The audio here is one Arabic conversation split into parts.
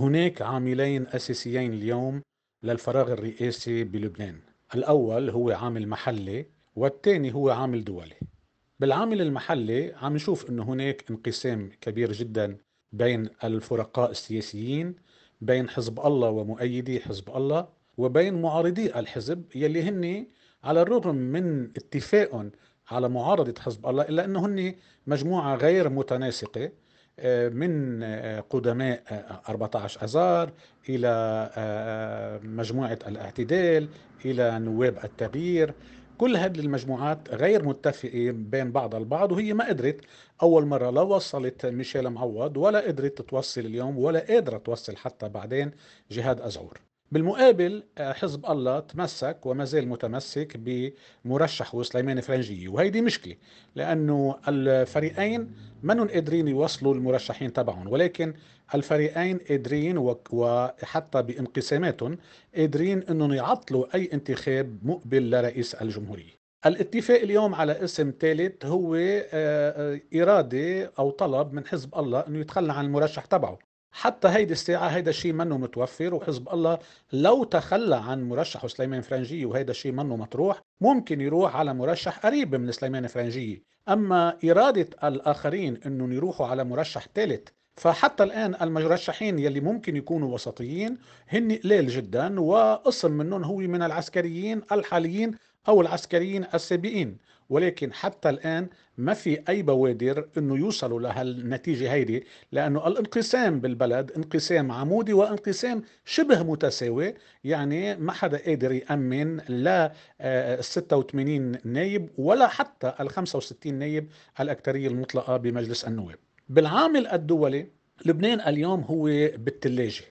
هناك عاملين أساسيين اليوم للفراغ الرئاسي بلبنان الأول هو عامل محلي والثاني هو عامل دولي بالعامل المحلي عم نشوف أنه هناك انقسام كبير جدا بين الفرقاء السياسيين بين حزب الله ومؤيدي حزب الله وبين معارضي الحزب يلي هن على الرغم من اتفاقهم على معارضة حزب الله إلا أنه هن مجموعة غير متناسقة آه، من آه، قدماء 14 آه، أزار الى مجموعه الاعتدال الى نواب التغيير كل هذه المجموعات غير متفقة بين بعض البعض وهي ما قدرت أول مرة لا وصلت ميشيل معوض ولا قدرت توصل اليوم ولا قادرة توصل حتى بعدين جهاد أزعور بالمقابل آه، حزب الله تمسك وما زال متمسك بمرشح سليمان فرنجية وهيدي مشكلة لأنه الفريقين منهم قادرين يوصلوا المرشحين تبعهم ولكن الفريقين قادرين وحتى بانقساماتهم قادرين أنهم يعطلوا أي انتخاب مقبل لرئيس الجمهورية الاتفاق اليوم على اسم ثالث هو آه، آه، إرادة أو طلب من حزب الله أنه يتخلى عن المرشح تبعه حتى هيدي الساعة هيدا الشيء منه متوفر وحزب الله لو تخلى عن مرشحه سليمان فرنجي وهيدا الشيء منه مطروح ممكن يروح على مرشح قريب من سليمان فرنجي أما إرادة الآخرين أنهم يروحوا على مرشح ثالث فحتى الآن المرشحين يلي ممكن يكونوا وسطيين هن قليل جدا وقسم منهم هو من العسكريين الحاليين أو العسكريين السابقين ولكن حتى الآن ما في أي بوادر أنه يوصلوا لهالنتيجة هيدي لأنه الانقسام بالبلد انقسام عمودي وانقسام شبه متساوي يعني ما حدا قادر يأمن لا آه، ال 86 نايب ولا حتى ال 65 نايب الأكثرية المطلقة بمجلس النواب بالعامل الدولي لبنان اليوم هو بالثلاجه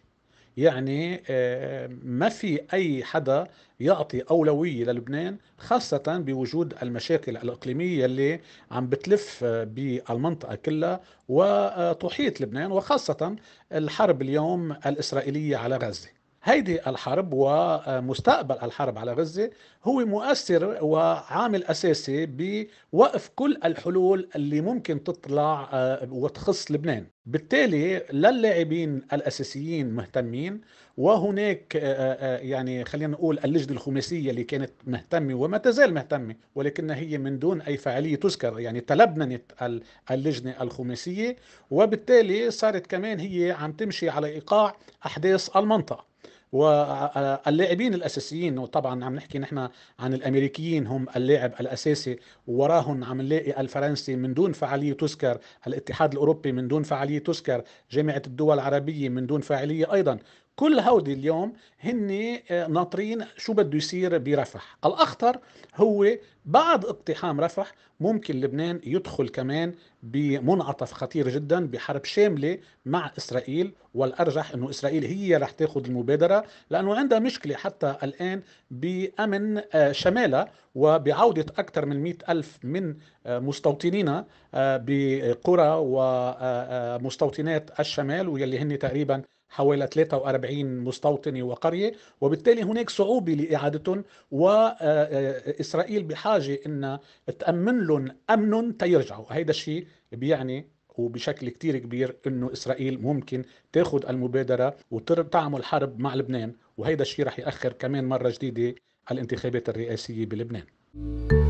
يعني آه، ما في أي حدا يعطي أولوية للبنان خاصة بوجود المشاكل الإقليمية اللي عم بتلف بالمنطقة كلها وتحيط لبنان وخاصة الحرب اليوم الإسرائيلية على غزة هيدي الحرب ومستقبل الحرب على غزة هو مؤثر وعامل أساسي بوقف كل الحلول اللي ممكن تطلع آه، وتخص لبنان بالتالي للاعبين الاساسيين مهتمين وهناك آه، آه، يعني خلينا نقول اللجنه الخماسيه اللي كانت مهتمه وما تزال مهتمه ولكنها هي من دون اي فعاليه تذكر يعني تلبننت اللجنه الخماسيه وبالتالي صارت كمان هي عم تمشي على ايقاع احداث المنطقه واللاعبين الاساسيين وطبعا عم نحكي نحن عن الامريكيين هم اللاعب الاساسي ووراهم عم نلاقي الفرنسي من دون فعاليه تذكر الاتحاد الاوروبي من دون فعاليه تذكر جامعه الدول العربيه من دون فعاليه ايضا كل هودي اليوم هن آه، ناطرين شو بده يصير برفح الأخطر هو بعد اقتحام رفح ممكن لبنان يدخل كمان بمنعطف خطير جدا بحرب شاملة مع إسرائيل والأرجح أنه إسرائيل هي رح تأخذ المبادرة لأنه عندها مشكلة حتى الآن بأمن آه، شمالها وبعودة أكثر من مئة ألف من آه، مستوطنينا بقرى ومستوطنات الشمال واللي هن تقريبا حوالي 43 مستوطنة وقرية وبالتالي هناك صعوبة لإعادتهم وإسرائيل آه، آه، بحاجة أن تأمن لهم أمن تيرجعوا هذا الشيء بيعني وبشكل كتير كبير انه اسرائيل ممكن تاخذ المبادره وتعمل حرب مع لبنان وهذا الشيء رح ياخر كمان مره جديده الانتخابات الرئاسيه بلبنان.